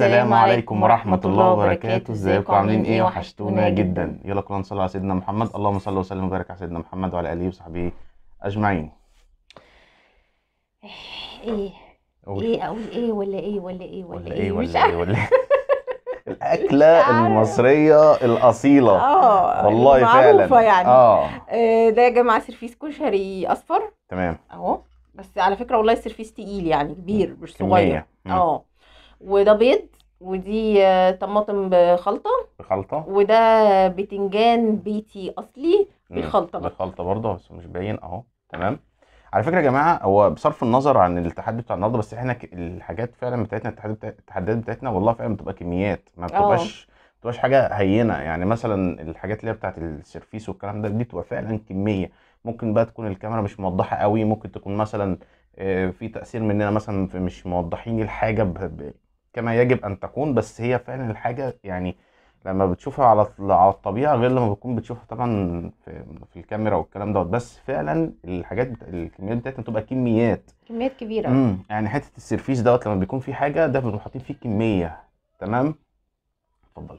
السلام عليكم ورحمة الله وبركاته ازيكم عاملين ايه, ايه؟ وحشتونا جدا يلا كلنا نصلي على سيدنا محمد اللهم صل وسلم وبارك على سيدنا محمد وعلى اله وصحبه اجمعين ايه أقول. ايه اقول ايه, ايه ولا ايه ولا ايه ولا ايه ولا ايه, ايه ولا ايه الاكله المصريه الاصيله اه والله فعلا معروفه يعني آه. اه ده يا جماعه سيرفيس كشري اصفر تمام اهو بس على فكره والله السيرفيس تقيل يعني كبير مش صغير اه وده بيض ودي آه، طماطم بخلطه بخلطه وده بتنجان بيتي اصلي بخلطه بخلطه برضه بس مش باين اهو تمام على فكره يا جماعه هو بصرف النظر عن التحدي بتاع النهارده بس احنا الحاجات فعلا بتاعتنا التحديات بتاعتنا والله فعلا بتبقى كميات ما آه. بتبقاش ما بتبقاش حاجه هينه يعني مثلا الحاجات اللي هي بتاعت السيرفيس والكلام ده دي بتبقى فعلا كميه ممكن بقى تكون الكاميرا مش موضحه قوي ممكن تكون مثلا آه، في تاثير مننا مثلا مش موضحين الحاجه كما يجب ان تكون بس هي فعلا الحاجه يعني لما بتشوفها على على الطبيعه غير لما بتكون بتشوفها طبعا في, في الكاميرا والكلام دوت بس فعلا الحاجات بتا... الكميات بتاعتها بتبقى كميات كميات كبيره امم يعني حته السرفيس دوت لما بيكون في حاجه ده بنبقى حاطين فيه كميه تمام اتفضلي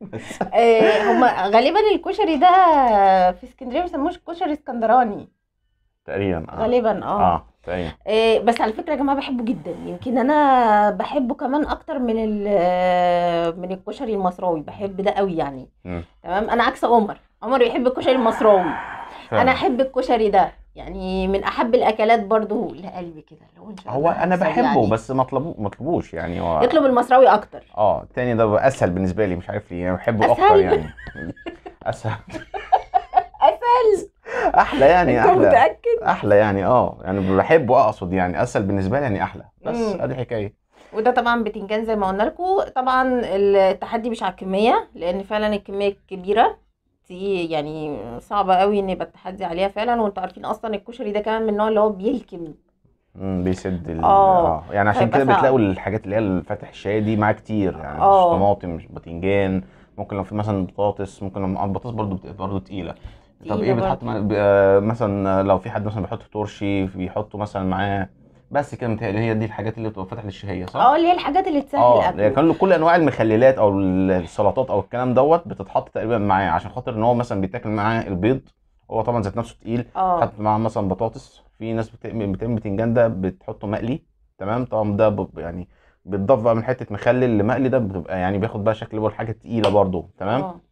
آه، هما غالبا الكشري ده في اسكندريه بيسموه كشري اسكندراني تقريبا اه غالبا اه, آه. طيب. إيه بس على فكره يا جماعه بحبه جدا يمكن انا بحبه كمان اكتر من آه، من الكشري المصراوي بحب ده قوي يعني تمام انا عكس عمر عمر بيحب الكشري المصراوي انا احب الكشري ده يعني من احب الاكلات برضه لقلبي كده لو هو انا بحبه يعني. بس ما مطلبو مطلبوش يعني هو يطلب المصراوي اكتر اه تاني ده اسهل بالنسبه لي مش عارف ليه يعني بحبه اكتر يعني اسهل احلى يعني احلى متاكد احلى يعني اه يعني بحبه اقصد يعني اسهل بالنسبه لي يعني احلى بس ادي حكايه وده طبعا بتنجان زي ما قلنا لكم طبعا التحدي مش على الكميه لان فعلا الكميه كبيره دي يعني صعبه قوي ان يبقى التحدي عليها فعلا وانتوا عارفين اصلا الكشري ده كمان من النوع اللي هو بيلكم امم بيسد ال... آه. اه يعني عشان كده بتلاقوا الحاجات اللي هي الفاتح الشاي دي معاه كتير يعني مش آه. طماطم مش باذنجان ممكن لو في مثلا بطاطس ممكن لو البطاطس برضو برضو تقيله طب ايه بتحط مثلا لو في حد مثلا بيحط تورشي بيحطه مثلا معاه بس كده متهيألي هي دي الحاجات اللي بتبقى فتح للشهيه صح؟ اه اللي هي الحاجات اللي تسهل اه كان كل انواع المخللات او السلطات او الكلام دوت بتتحط تقريبا معاه عشان خاطر ان هو مثلا بيتاكل معاه البيض هو طبعا ذات نفسه تقيل اه حط معاه مثلا بطاطس في ناس بتعمل بتنجان ده بتحطه مقلي تمام طبعا ده يعني بتضاف بقى من حته مخلل لمقلي ده بتبقى يعني بياخد بقى شكل حاجه تقيله برضه تمام؟ أوه.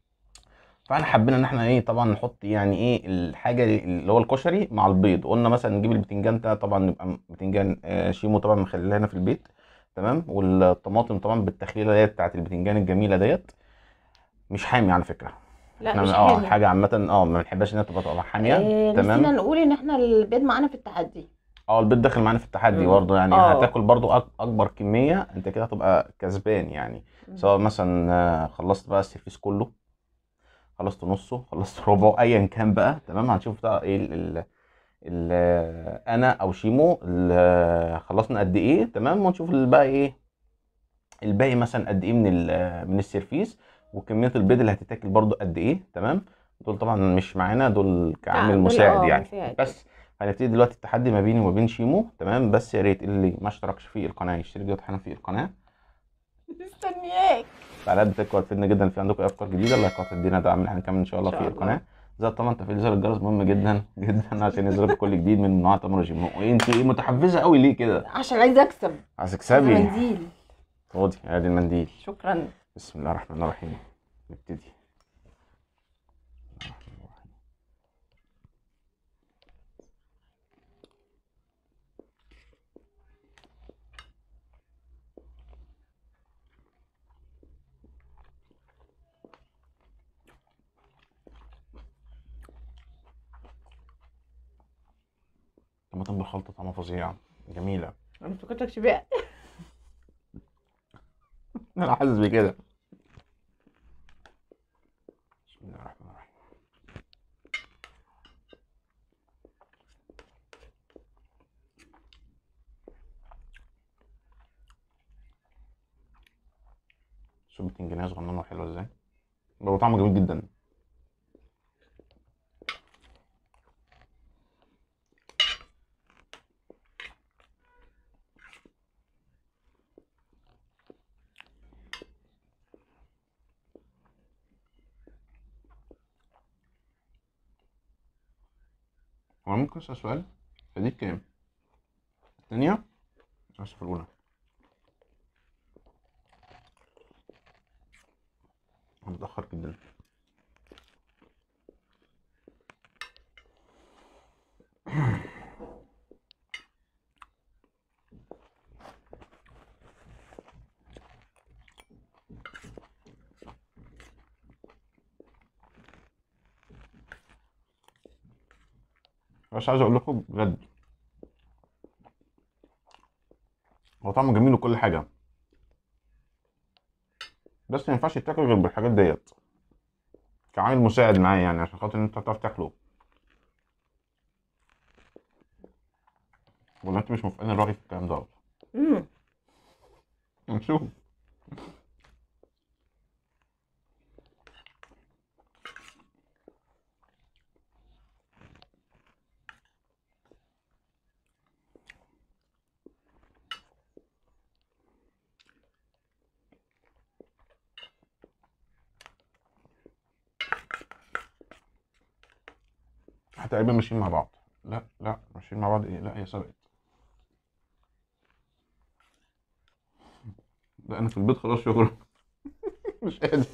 فاحنا حبينا ان احنا ايه طبعا نحط يعني ايه الحاجه اللي هو الكشري مع البيض قلنا مثلا نجيب البتنجان ده طبعا يبقى بتنجان آه، شيمو طبعا مخليها هنا في البيت تمام والطماطم طبعا بالتخليله ديت بتاعت البتنجان الجميله ديت مش حامي على فكره لا احنا مش اه حاجه عامه اه ما بنحبهاش هي تبقى طبعا حاميه إيه تمام نسينا نقول ان احنا البيض معانا في التحدي اه البيض داخل معانا في التحدي برضه يعني أوه. هتاكل برضه اكبر كميه انت كده هتبقى كسبان يعني سواء مثلا آه، خلصت بقى السيرفيس كله خلصت نصه خلصت ربعه ايا كان بقى تمام هنشوف بقى ايه ال ال ال انا او شيمو خلصنا قد ايه تمام ونشوف بقى ايه الباقي مثلا قد ايه من من السيرفيس وكميه البيض اللي هتتاكل برده قد ايه تمام دول طبعا مش معانا دول كعامل مساعد آه، يعني بس هنبتدي دلوقتي التحدي ما بيني وما بين شيمو تمام بس يا ريت اللي ما اشتركش في القناه يشترك دلوقتي حالا في القناه مستنياك تعليقات بتكبر تفيدنا جدا في عندكم افكار جديده الله يقطع تدينا دعم ان احنا نكمل ان شاء الله في القناه زي طبعا تفعيل زر الجرس مهم جدا جدا عشان يظهر كل جديد من نوع تمر وانت ايه متحفزه قوي ليه كده عشان عايز اكسب عايز تكسبي المنديل خدي ادي المنديل شكرا بسم الله الرحمن الرحيم نبتدي طماطم بالخلطه طعمها فظيع جميله انا افتكرتك شبعت انا حاسس بكده بسم الله الرحمن الرحيم شوف بتنجانيه صغننه وحلوه ازاي هو طعمه جميل جدا sexual pedís que tenía no sé alguna vamos a dejar que مش عايز اقول لكم بجد هو طعمه جميل وكل حاجه بس ما ينفعش يتاكل غير بالحاجات ديت كعامل مساعد معايا يعني عشان خاطر انت تعرف تاكله ولا انت مش موافقين الراي في الكلام ده؟ امم نشوف تقريبا ماشيين مع بعض لا لا ماشيين مع بعض ايه لا هي سبقت لا انا في البيت خلاص شغل مش قادر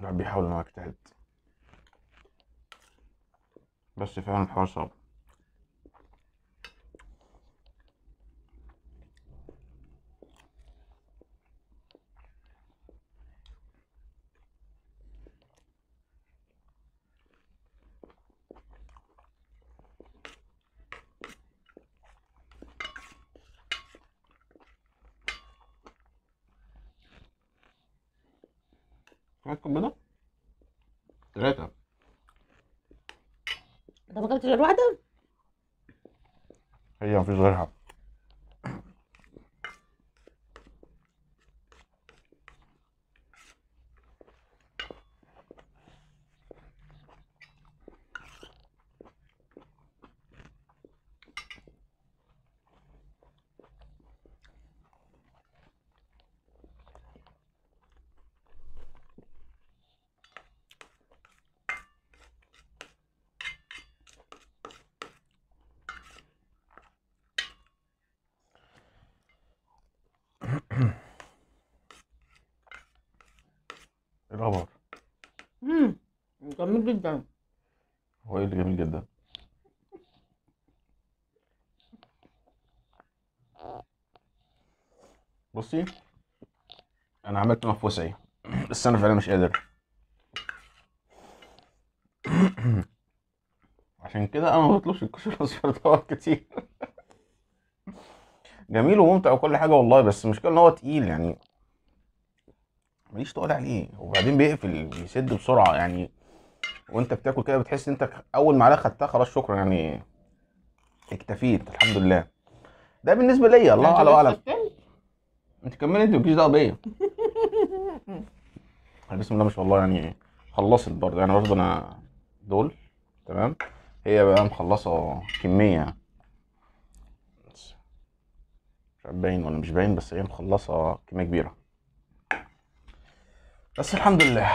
الواحد بيحاول ان هو يجتهد بس فعلا الحوار صعب Eduardo. جميل جدا هو ايه اللي جميل جدا بصي انا عملت ما في وسعي بس انا فعلا مش قادر عشان كده انا ما بطلبش الكشري الاصفر طبعا كتير جميل وممتع وكل حاجه والله بس المشكله ان هو تقيل يعني ماليش تقول عليه وبعدين بيقفل بيسد بسرعه يعني وانت بتاكل كده بتحس انت اول معلقه خدتها خلاص شكرا يعني اكتفيت الحمد لله ده بالنسبه ليا الله على واعلم انت كملي انت مالكيش دعوه بيا بسم الله ما شاء الله يعني خلصت برضه يعني برضه انا دول تمام هي بقى مخلصه كميه مش عارف باين ولا مش باين بس هي مخلصه كميه كبيره بس الحمد لله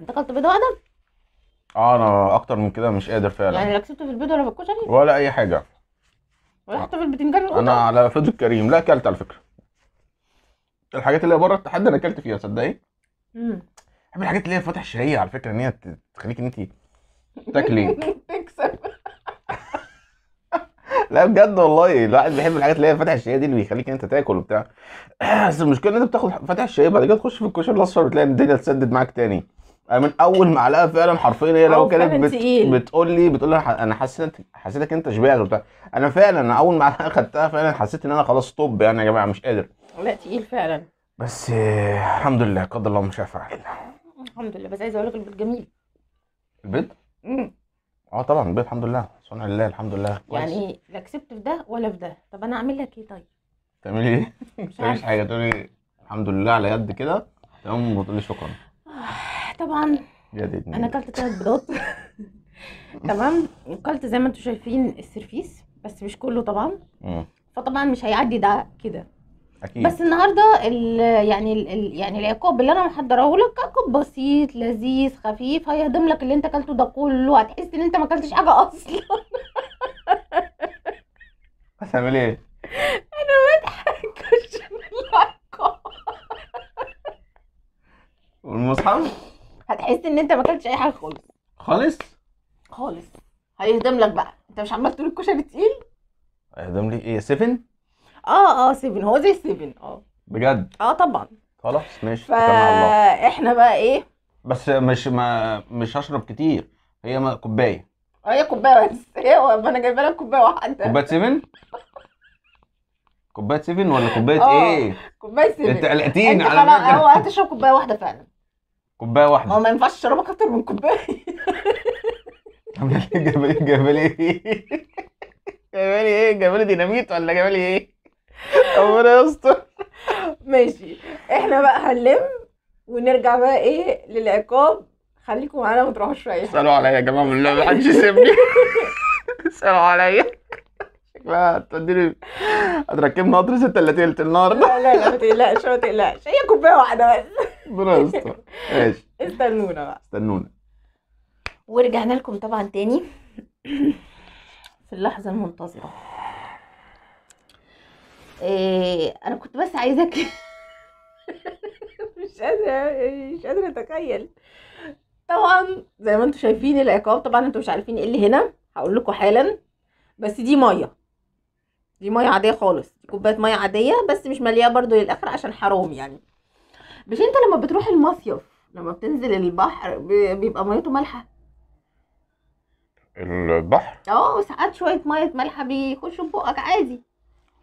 انتقلت بيضه واقدر اه انا اكتر من كده مش قادر فعلا يعني لا كسبت في البيض ولا في الكشري ولا اي حاجه ولا حتى في البتنجان انا على فضل الكريم لا اكلت على فكره الحاجات اللي هي بره التحدي انا اكلت فيها تصدقي امم بحب الحاجات اللي هي فاتح الشهية على فكره ان هي تخليك ان انت تاكلي تكسب لا بجد والله الواحد بيحب الحاجات اللي هي فاتح الشهيه دي اللي بيخليك ان انت تاكل وبتاع بس المشكله ان انت بتاخد فاتح الشهيه بعد كده تخش في الكشري الاصفر بتلاقي الدنيا تسدد معاك تاني من اول معلقه فعلا حرفيا هي لو كانت بت... بتقول لي بتقول لي انا حسيت حسيتك انت شبيه وبتاع انا فعلا انا اول معلقه خدتها فعلا حسيت ان انا خلاص طب يعني يا جماعه مش قادر لا تقيل فعلا بس الحمد لله قدر الله ما شاء فعل الحمد لله بس عايز اقول لك البيض جميل البيض؟ امم اه طبعا البيض الحمد لله صنع الله الحمد لله كويس. يعني لا كسبت في ده ولا في ده طب انا اعمل لك ايه طيب؟ تعمل ايه؟ مش حاجه تقولي الحمد لله على يد كده تمام وتقولي شكرا آه. طبعا انا اكلت ثلاث بيضات تمام اكلت زي ما انتم شايفين السرفيس بس مش كله طبعا فطبعا مش هيعدي ده كده اكيد بس النهارده الـ يعني الـ يعني العقاب اللي انا محضراه لك عقاب بسيط لذيذ خفيف هيهضم لك اللي انت اكلته ده كله هتحس ان انت ما اكلتش حاجه اصلا هتعمل ايه؟ انا بضحك والمصحف هتحس ان انت ما اكلتش اي حاجه خالص خالص خالص هيهضم لك بقى انت مش عمال تقول الكشري تقيل هيهضم لي ايه 7 اه اه 7 هو زي 7 اه بجد اه طبعا خلاص ماشي احنا بقى ايه بس مش ما مش هشرب كتير هي كوبايه آه، هي كوبايه بس هي انا جايبه لك كوبايه واحده كوبايه 7 كوبايه 7 ولا كوبايه آه، ايه؟ كوبايه 7 انت قلقتيني على فكره هو هتشرب كوبايه واحده فعلا كوبايه واحده هو ما ينفعش تشربك اكتر من كوبايه جايبه لي ايه؟ لي ايه؟ لي ديناميت ولا لي ايه؟ ربنا يستر ماشي احنا بقى هنلم ونرجع بقى ايه للعقاب خليكم معانا ما تروحوش في اي حاجه اسالوا عليا يا جماعه بالله ما حدش يسيبني اسالوا عليا لا توديني ستة اللي تقلت النهارده لا لا لا ما تقلقش ما تقلقش هي كوبايه واحده بس ربنا يستر ماشي استنونا بقى استنونا ورجعنا لكم طبعا تاني في اللحظه المنتظره إيه انا كنت بس عايزك مش قادره مش قادره اتخيل طبعا زي ما انتم شايفين العقاب طبعا انتم مش عارفين ايه اللي هنا هقول لكم حالا بس دي ميه دي ميه عاديه خالص كوبايه ميه عاديه بس مش مليئه برضو للاخر عشان حرام يعني مش انت لما بتروح المصيف لما بتنزل البحر بيبقى ميته مالحه البحر اه ساعات شويه ميه مالحه بيخشوا في بقك عادي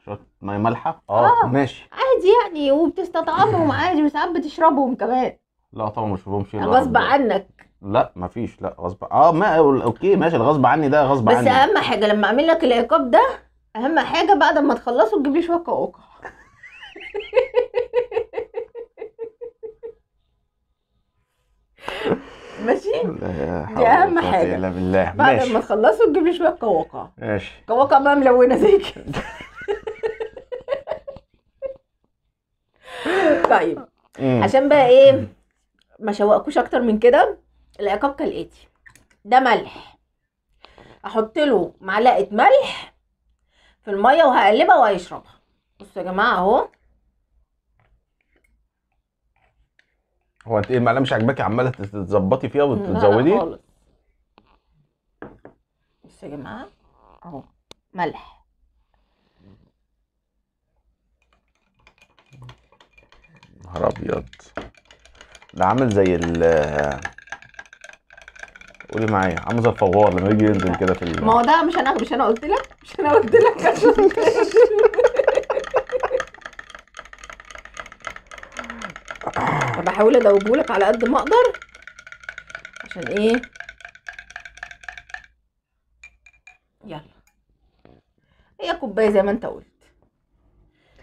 شويه ميه مالحه اه, آه، ماشي عادي يعني وبتستطعمهم عادي وساعات بتشربهم كمان لا طبعا ما بشربهمش غصب عنك لا مفيش لا غصب اه ما اوكي ماشي الغصب عني ده غصب عني بس اهم حاجه لما اعمل لك العقاب ده اهم حاجه بعد ما تخلصوا تجيب لي شويه كاوكا ماشي دي اهم حاجه لا بالله بعد ماشي. ما تخلصوا تجيب لي شويه كاوكا ماشي كاوكا بقى ملونه زي كده طيب عشان بقى ايه ما شوقكوش اكتر من كده العقاب كالاتي ده ملح احط له معلقه ملح في الميه وهقلبها وهيشربها بصوا يا جماعه اهو هو انت ايه المعلقه مش عاجباكي عماله تظبطي فيها وتزودي؟ لا خالص بصوا يا جماعه اهو ملح نهار ابيض ده عامل زي ال قولي معايا عامل زي الفوار لما يجي ينزل كده في ما هو ده مش انا مش انا قلت لك مش انا قلت لك بحاول ادوبه لك على قد ما اقدر عشان ايه يلا هي كوبايه زي ما انت قلت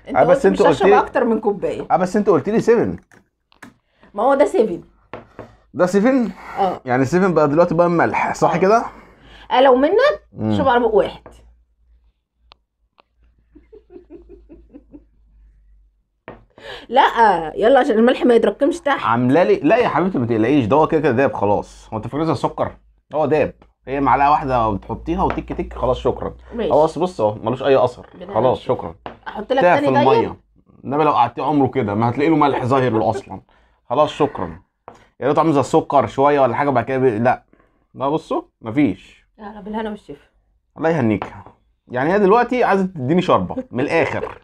انت آه، بس انت مش قلت لي- اكتر من كوبايه اه بس انت قلت لي 7 ما هو ده 7 ده سيفن اه يعني سيفن بقى دلوقتي بقى ملح صح اه. كده آه، لو ومنك شوف على واحد لا يلا عشان الملح ما يتركمش تحت عامله لي لا يا حبيبتي ما تقلقيش ده هو كده كده داب خلاص هو انت فاكرها السكر هو داب هي معلقه واحده بتحطيها وتك تك خلاص شكرا ماشي بص بص اهو ملوش اي اثر خلاص شكرا احط لك تاني في طيب؟ الميه انما لو قعدتيه عمره كده ما هتلاقي له ملح ظاهر له اصلا خلاص شكرا يا ريت طعم زي السكر شويه ولا حاجه وبعد كده بي... لا لا بصوا مفيش يا رب الهنا والشفا الله يهنيك يعني هي دلوقتي عايزه تديني شربه من الاخر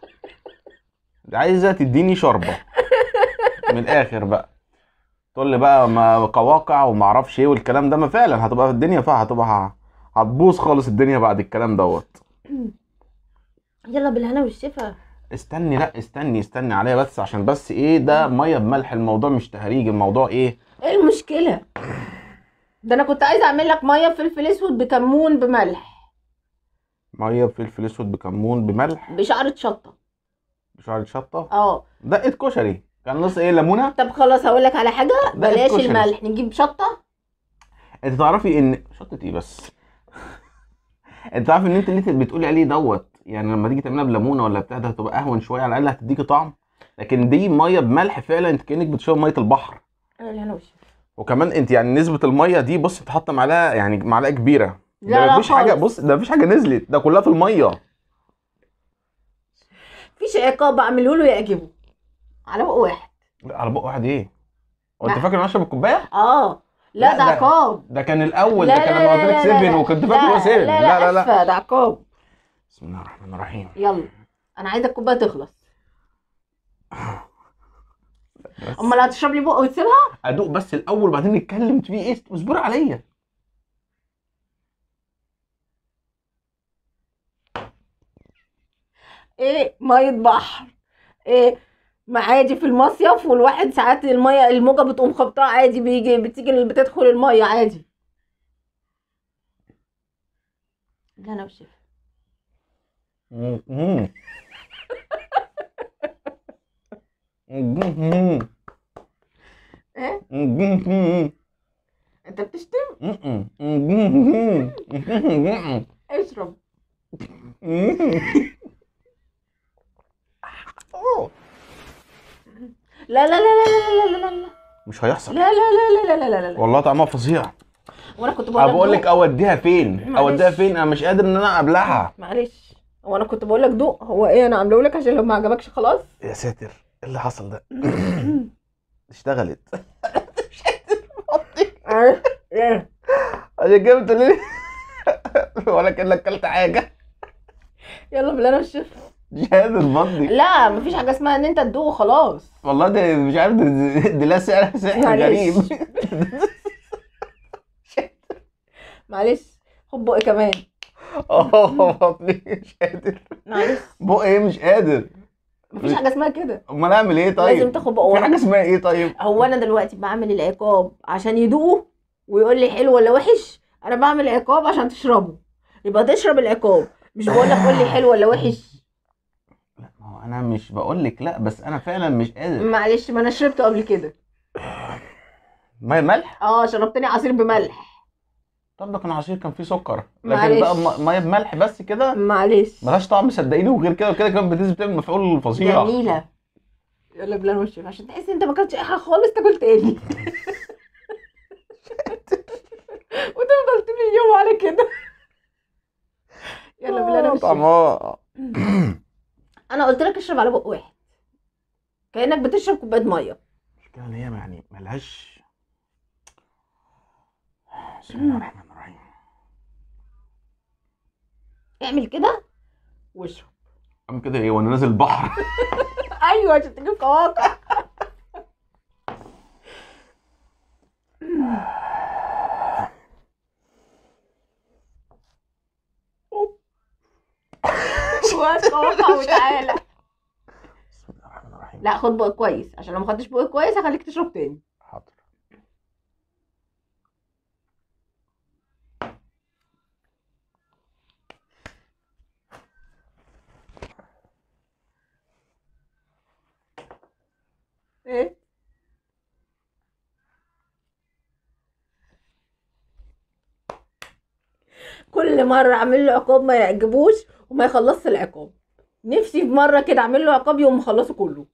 عايزه تديني شربه من الاخر بقى تقول لي بقى ما قواقع وما اعرفش ايه والكلام ده ما فعلا هتبقى الدنيا فيها هتبقى هتبوظ خالص الدنيا بعد الكلام دوت يلا بالهنا والشفا استني لا استني استني عليا بس عشان بس ايه ده ميه بملح الموضوع مش تهريج الموضوع ايه ايه المشكله ده انا كنت عايز اعمل لك ميه بفلفل اسود بكمون بملح ميه بفلفل اسود بكمون بملح بشعره شطه بشعره شطه اه دقه كشري كان نص ايه ليمونه طب خلاص هقول لك على حاجه بلاش الملح نجيب شطه انت تعرفي ان شطه ايه بس انت عارف ان انت اللي بتقولي عليه دوت يعني لما تيجي تعملها بليمونه ولا بتاع ده هتبقى اهون شويه على الاقل هتديكي طعم لكن دي ميه بملح فعلا انت كانك بتشرب ميه البحر وكمان انت يعني نسبه الميه دي بص انت حاطه معلقه يعني معلقه كبيره لا ده مفيش حاجه بص ده مفيش حاجه نزلت ده كلها في الميه مفيش عقاب اعمله له يعجبه على بق واحد لا على بق واحد ايه؟ هو انت فاكر انا اشرب الكوبايه؟ اه لا, ده عقاب ده كان الاول ده كان لما قلت لك 7 وكنت فاكر هو 7 لا لا لا, لا, لا, لا, لا ده عقاب بسم الله الرحمن الرحيم يلا انا عايزه الكوبايه تخلص امال هتشرب لي بقى وتسيبها ادوق بس الاول وبعدين نتكلم في ايه اصبر عليا ايه ميه بحر ايه معادي في المصيف والواحد ساعات الميه الموجه بتقوم خبطها عادي بيجي بتيجي بتدخل الميه عادي لا انا وشفت ايه انت بتشتم؟ اشرب لا لا لا لا لا لا لا مش هيحصل لا لا لا لا لا لا والله طعمها فظيع وانا كنت بقول لك اوديها فين اوديها فين انا مش قادر ان انا ابلعها معلش هو انا كنت بقول لك دوق هو ايه انا عامله لك عشان لو ما عجبكش خلاص يا ساتر ايه اللي حصل ده اشتغلت مش قادر عشان كده بتقولي ولا كانك اكلت حاجه يلا بالله انا مش مش قادر لا مفيش حاجه اسمها ان انت تدوق وخلاص والله ده مش عارف ده لا سعر غريب معلش خد بقي كمان اه بطني مش قادر بقى بقي ايه، مش قادر مفيش حاجه اسمها كده امال اعمل ايه طيب لازم تاخد بقى في حاجه اسمها ايه طيب هو انا دلوقتي بعمل العقاب عشان يدوقه ويقول لي حلو ولا وحش انا بعمل عقاب عشان تشربه يبقى تشرب العقاب مش بقول لك قول لي حلو ولا وحش لا ما هو انا مش بقول لك لا بس انا فعلا مش قادر معلش ما انا شربته قبل كده ميه ملح اه شربتني عصير بملح طب ده كان عصير كان فيه سكر لكن بقى ميه بملح بس كده معلش ملهاش طعم صدقيني وغير كده وكده كمان بتنزل بتعمل مفعول فظيع جميله يلا بلا بلان وش عشان تحس انت ما اكلتش اي حاجه خالص تاكل تاني وتفضل طول اليوم على كده يلا بلان آه، وش انا قلت لك اشرب على بق واحد كانك بتشرب كوبايه ميه المشكله ان هي يعني ملهاش بسم الله الرحمن الرحيم اعمل كده واشرب اعمل كده ايه وانا نازل البحر ايوه عشان تجيب قواقع وتعالى بسم الله الرحمن الرحيم لا خد بقى كويس عشان لو ما خدتش بقى كويس هخليك تشرب تاني مره اعمل له عقاب ما يعجبوش وما يخلصش العقاب نفسي في مره كده اعمل له عقاب يقوم مخلصه كله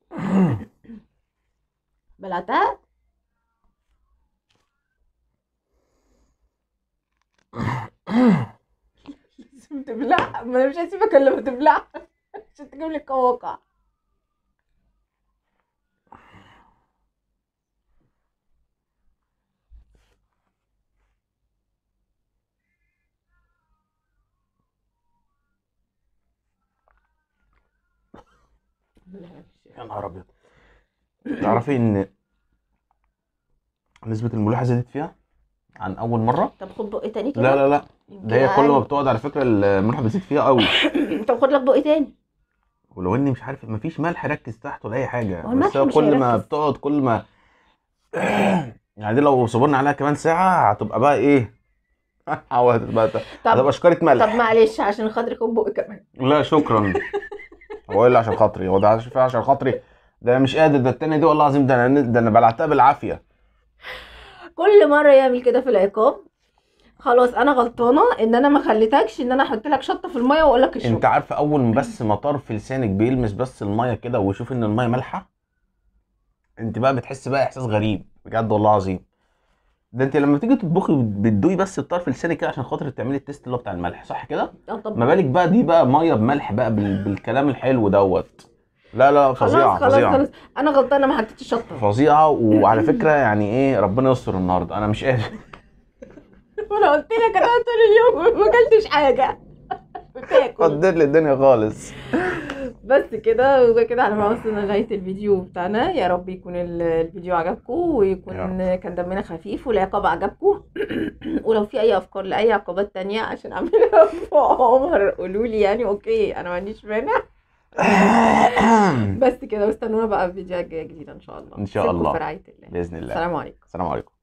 بلعتها لازم تبلع ما انا مش هسيبك الا ما تبلع عشان تجيب لي القواقع يا نهار ابيض تعرفي ان نسبه الملاحه زادت فيها عن اول مره طب خد بق تاني كده لا لا لا ده هي كل ما بتقعد على فكره الملح بتزيد فيها قوي طب خد لك بق تاني ولو اني مش عارف مفيش ملح ركز تحت ولا اي حاجه بس هو كل ما بتقعد كل ما يعني دي لو صبرنا عليها كمان ساعه هتبقى بقى ايه هتبقى شكاره ملح طب معلش عشان خاطرك بق كمان لا شكرا هو اللي عشان خاطري هو ده عشان عشان خاطري ده انا مش قادر ده التاني دي والله العظيم ده انا ده انا بلعتها بالعافيه كل مره يعمل كده في العقاب خلاص انا غلطانه ان انا ما خليتكش ان انا احط لك شطه في الميه واقول لك الشوك. انت عارفه اول ما بس ما في لسانك بيلمس بس الميه كده ويشوف ان الميه مالحه انت بقى بتحس بقى احساس غريب بجد والله العظيم ده انت لما تيجي تطبخي بتدوقي بس الطرف لساني كده عشان خاطر تعملي التيست اللي هو بتاع الملح صح كده؟ اه طبعا ما بالك بقى دي بقى ميه بملح بقى بال... بالكلام الحلو دوت لا لا فظيعه خلاص فظيعه خلاص انا غلطانه ما حطيتش شطه فظيعه وعلى فكره يعني ايه ربنا يستر النهارده انا مش قادر وانا قلت لك انا طول اليوم ما اكلتش حاجه بتاكل قدر لي الدنيا خالص بس كده وكده احنا وصلنا لغايه الفيديو بتاعنا يا رب يكون الفيديو عجبكم ويكون كان دمنا خفيف والعقاب عجبكم ولو في اي افكار لاي عقابات تانية عشان اعملها في عمر قولوا لي يعني اوكي انا ما عنديش مانع بس كده واستنونا بقى في فيديوهات جديده ان شاء الله ان شاء الله في رعايه الله باذن الله السلام عليكم السلام عليكم